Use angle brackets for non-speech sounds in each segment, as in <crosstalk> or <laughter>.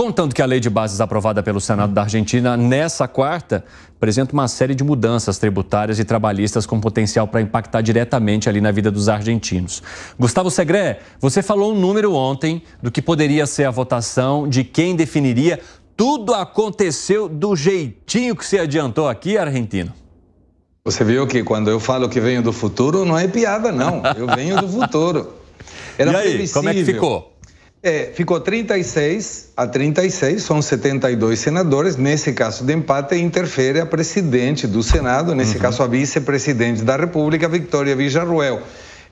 Contando que a lei de bases aprovada pelo Senado da Argentina nessa quarta apresenta uma série de mudanças tributárias e trabalhistas com potencial para impactar diretamente ali na vida dos argentinos. Gustavo Segré, você falou um número ontem do que poderia ser a votação, de quem definiria. Tudo aconteceu do jeitinho que se adiantou aqui, argentino. Você viu que quando eu falo que venho do futuro, não é piada, não. Eu venho do futuro. <laughs> Era e aí, como é que ficou? É, ficou 36 a 36, são 72 senadores. Nesse caso de empate, interfere a presidente do Senado, nesse uhum. caso a vice-presidente da República, Victoria Villarruel.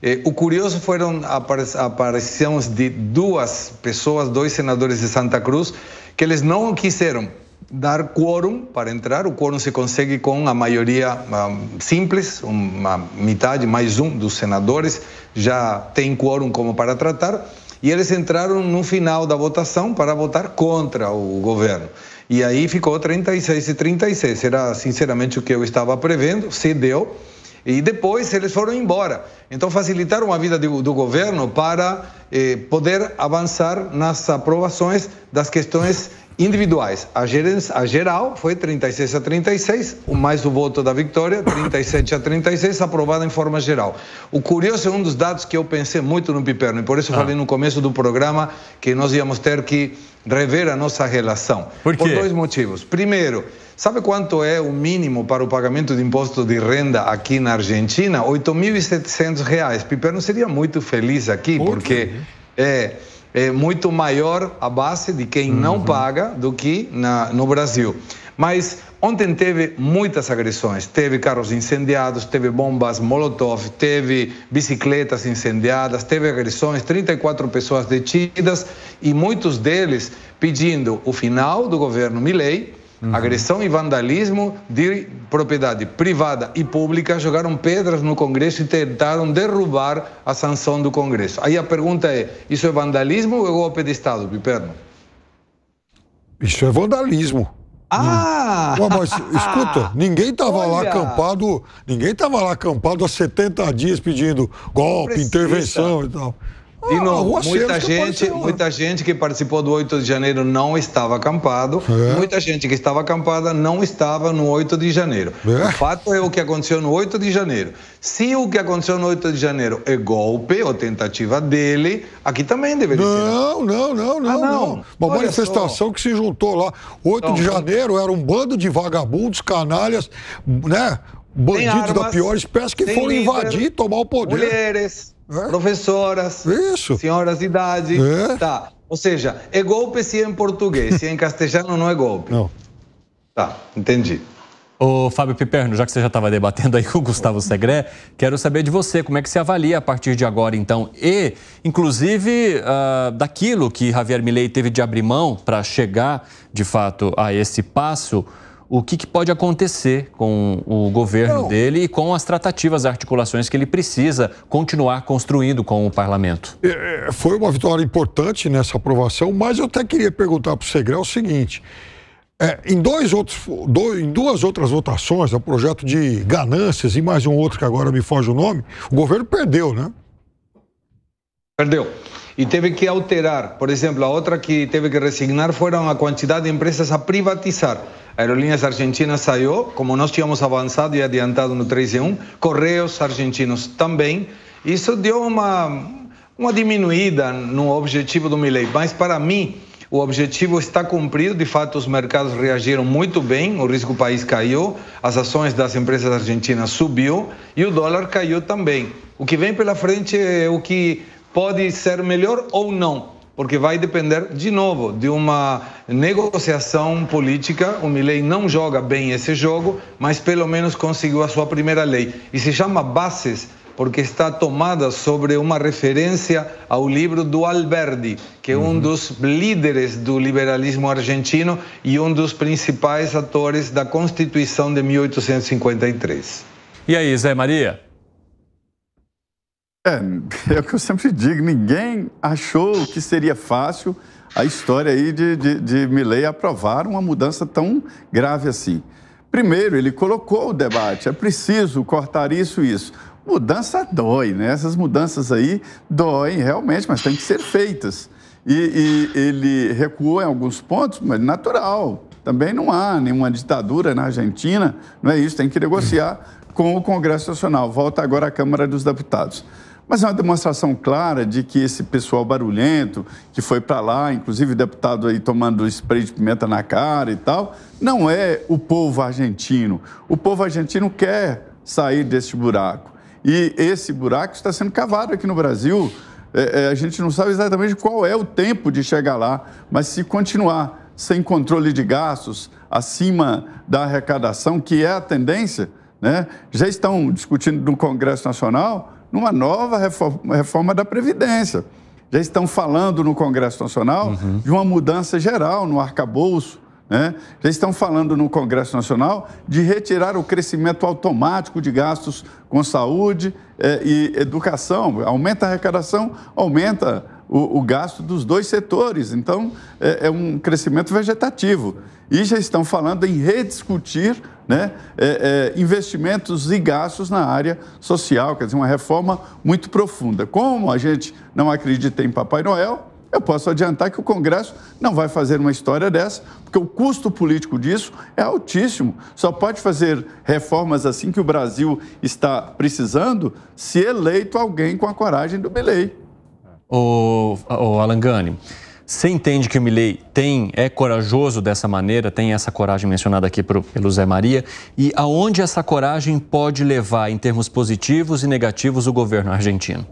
Eh, o curioso foram a aparições de duas pessoas, dois senadores de Santa Cruz, que eles não quiseram dar quórum para entrar. O quórum se consegue com a maioria um, simples, uma metade, mais um dos senadores já tem quórum como para tratar. E eles entraram no final da votação para votar contra o governo. E aí ficou 36 e 36. Era sinceramente o que eu estava prevendo, se deu. E depois eles foram embora. Então facilitaram a vida do, do governo para eh, poder avançar nas aprovações das questões Individuais, a, a geral foi 36 a 36, mais o voto da vitória, 37 a 36, aprovada em forma geral. O curioso é um dos dados que eu pensei muito no Piperno, e por isso ah. falei no começo do programa que nós íamos ter que rever a nossa relação. Por, quê? por dois motivos. Primeiro, sabe quanto é o mínimo para o pagamento de imposto de renda aqui na Argentina? R$ 8.700. Piperno seria muito feliz aqui, porque... É, é muito maior a base de quem uhum. não paga do que na, no Brasil. Mas ontem teve muitas agressões. Teve carros incendiados, teve bombas molotov, teve bicicletas incendiadas, teve agressões, 34 pessoas detidas e muitos deles pedindo o final do governo Milei Uhum. Agressão e vandalismo de propriedade privada e pública jogaram pedras no Congresso e tentaram derrubar a sanção do Congresso. Aí a pergunta é: isso é vandalismo ou é golpe de Estado, Piperno? Isso é vandalismo. Ah! Hum. mas escuta, ninguém estava lá acampado, ninguém estava lá acampado há 70 dias pedindo golpe, intervenção e tal. De ah, novo, muita gente, muita gente que participou do 8 de janeiro não estava acampado. É. Muita gente que estava acampada não estava no 8 de janeiro. É. O fato é o que aconteceu no 8 de janeiro. Se o que aconteceu no 8 de janeiro é golpe ou tentativa dele, aqui também deveria ser. Não, não, não, ah, não, não. Uma Olha manifestação só. que se juntou lá. 8 então, de janeiro era um bando de vagabundos, canalhas, né? Bandidos armas, da pior espécie que foram líder, invadir, tomar o poder. Mulheres é. professoras, Isso. senhoras de idade. É. Tá. Ou seja, é golpe se é em português, se é em castelhano não é golpe. Não. Tá, entendi. Ô, Fábio Piperno, já que você já estava debatendo aí <laughs> com o Gustavo Segré, quero saber de você, como é que se avalia a partir de agora, então, e, inclusive, uh, daquilo que Javier Milei teve de abrir mão para chegar, de fato, a esse passo, o que, que, pode acontecer com o governo Não. dele e com as tratativas, articulações que ele precisa continuar construindo com o parlamento. É, é, foi uma vitória importante nessa aprovação, mas eu até queria perguntar para o Segrel o seguinte. É, em, dois outros, em duas outras votações, é o projeto de ganâncias e mais um outro que agora me foge o nome, o governo perdeu, né? Perdeu e teve que alterar. Por exemplo, a outra que teve que resignar foram a quantidade de empresas a privatizar. A Aerolíneas Argentinas saiu, como nós tínhamos avançado e adiantado no 3 em 1, Correios Argentinos também. Isso deu uma, uma diminuída no objetivo do Milei, mas para mim o objetivo está cumprido, de fato os mercados reagiram muito bem, o risco país caiu, as ações das empresas argentinas subiu e o dólar caiu também. O que vem pela frente é o que pode ser melhor ou não, porque vai depender, de novo, de uma negociação política. O Milley não joga bem esse jogo, mas pelo menos conseguiu a sua primeira lei. E se chama Bases porque está tomada sobre uma referência ao livro do Alberdi, que é um uhum. dos líderes do liberalismo argentino e um dos principais atores da Constituição de 1853. E aí, Zé Maria? É, <laughs> é o que eu sempre digo, ninguém achou que seria fácil a história aí de, de, de Milley aprovar uma mudança tão grave assim. Primeiro, ele colocou o debate, é preciso cortar isso e isso. Mudança dói, né? Essas mudanças aí doem realmente, mas tem que ser feitas. E, e ele recuou em alguns pontos, mas natural. Também não há nenhuma ditadura na Argentina, não é isso, tem que negociar com o Congresso Nacional. Volta agora à Câmara dos Deputados. Mas é uma demonstração clara de que esse pessoal barulhento, que foi para lá, inclusive o deputado aí tomando spray de pimenta na cara e tal, não é o povo argentino. O povo argentino quer sair desse buraco. E esse buraco está sendo cavado aqui no Brasil. É, é, a gente não sabe exatamente qual é o tempo de chegar lá, mas se continuar sem controle de gastos, acima da arrecadação, que é a tendência, né? já estão discutindo no Congresso Nacional numa nova reforma, reforma da Previdência. Já estão falando no Congresso Nacional uhum. de uma mudança geral no arcabouço. Né? Já estão falando no Congresso Nacional de retirar o crescimento automático de gastos com saúde eh, e educação. Aumenta a arrecadação, aumenta o, o gasto dos dois setores. Então, é, é, um crescimento vegetativo. E já estão falando em rediscutir né, é, é, investimentos e gastos na área social, quer dizer, uma reforma muito profunda. Como a gente não acredita em Papai Noel, eu posso adiantar que o Congresso não vai fazer uma história dessa, porque o custo político disso é altíssimo. Só pode fazer reformas assim que o Brasil está precisando se eleito alguém com a coragem do Belei o, o você entende que o Milley tem, é corajoso dessa maneira, tem essa coragem mencionada aqui pro, pelo Zé Maria, e aonde essa coragem pode levar, em termos positivos e negativos, o governo argentino?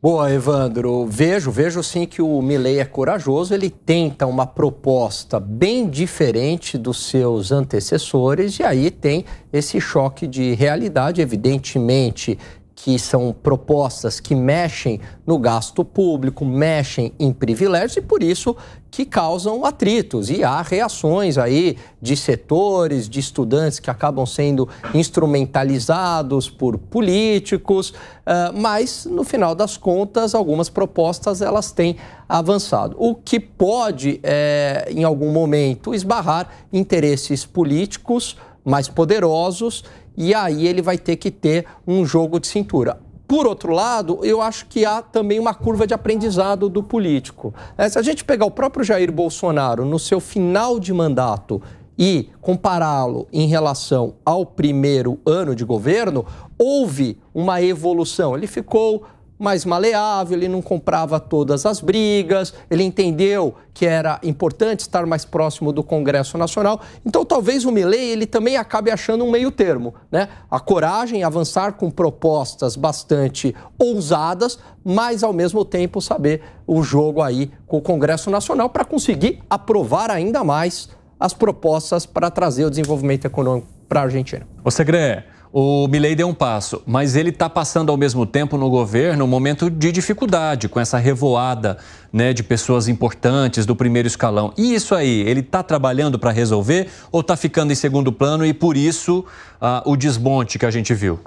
Boa, Evandro. Vejo, vejo sim que o Milley é corajoso. Ele tenta uma proposta bem diferente dos seus antecessores e aí tem esse choque de realidade. Evidentemente, que são propostas que mexem no gasto público, mexem em privilégios e por isso que causam atritos e há reações aí de setores, de estudantes que acabam sendo instrumentalizados por políticos, eh, mas no final das contas algumas propostas elas têm avançado, o que pode é, em algum momento esbarrar interesses políticos mais poderosos e aí ele vai ter que ter um jogo de cintura. Por outro lado, eu acho que há também uma curva de aprendizado do político. É, se a gente pegar o próprio Jair Bolsonaro no seu final de mandato e compará-lo em relação ao primeiro ano de governo, houve uma evolução. Ele ficou mais maleável, ele não comprava todas as brigas, ele entendeu que era importante estar mais próximo do Congresso Nacional. Então, talvez o Milley ele também acabe achando um meio termo, né? A coragem avançar com propostas bastante ousadas, mas ao mesmo tempo saber o jogo aí com o Congresso Nacional para conseguir aprovar ainda mais as propostas para trazer o desenvolvimento econômico para a Argentina. Ô Segre, o Milei deu um passo, mas ele está passando ao mesmo tempo no governo um momento de dificuldade com essa revoada né, de pessoas importantes do primeiro escalão. E isso aí, ele está trabalhando para resolver ou está ficando em segundo plano e por isso ah, o desmonte que a gente viu?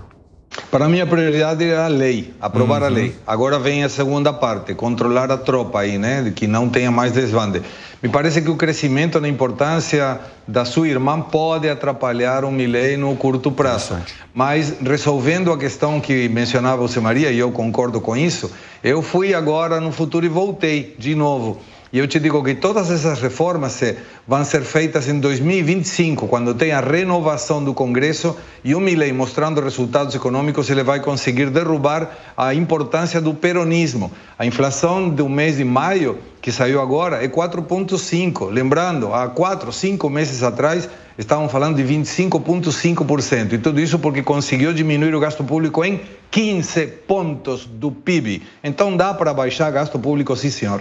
Para mim, a prioridade era é a lei, aprovar uhum. a lei. Agora vem a segunda parte, controlar a tropa aí, né? Que não tenha mais desbande. Me parece que o crescimento na importância da sua irmã pode atrapalhar o milênio no curto prazo. Mas resolvendo a questão que mencionava você Maria e eu concordo com isso, eu fui agora no futuro e voltei de novo e eu te digo que todas essas reformas eh, vão ser feitas em 2025, quando tem a renovação do Congresso e o Milley mostrando resultados econômicos, ele vai conseguir derrubar a importância do peronismo. A inflação do mês de maio, que saiu agora, é 4,5%. Lembrando, há 4, 5 meses atrás, estavam falando de 25,5%. E tudo isso porque conseguiu diminuir o gasto público em 15 pontos do PIB. Então dá para baixar gasto público, sim, senhor.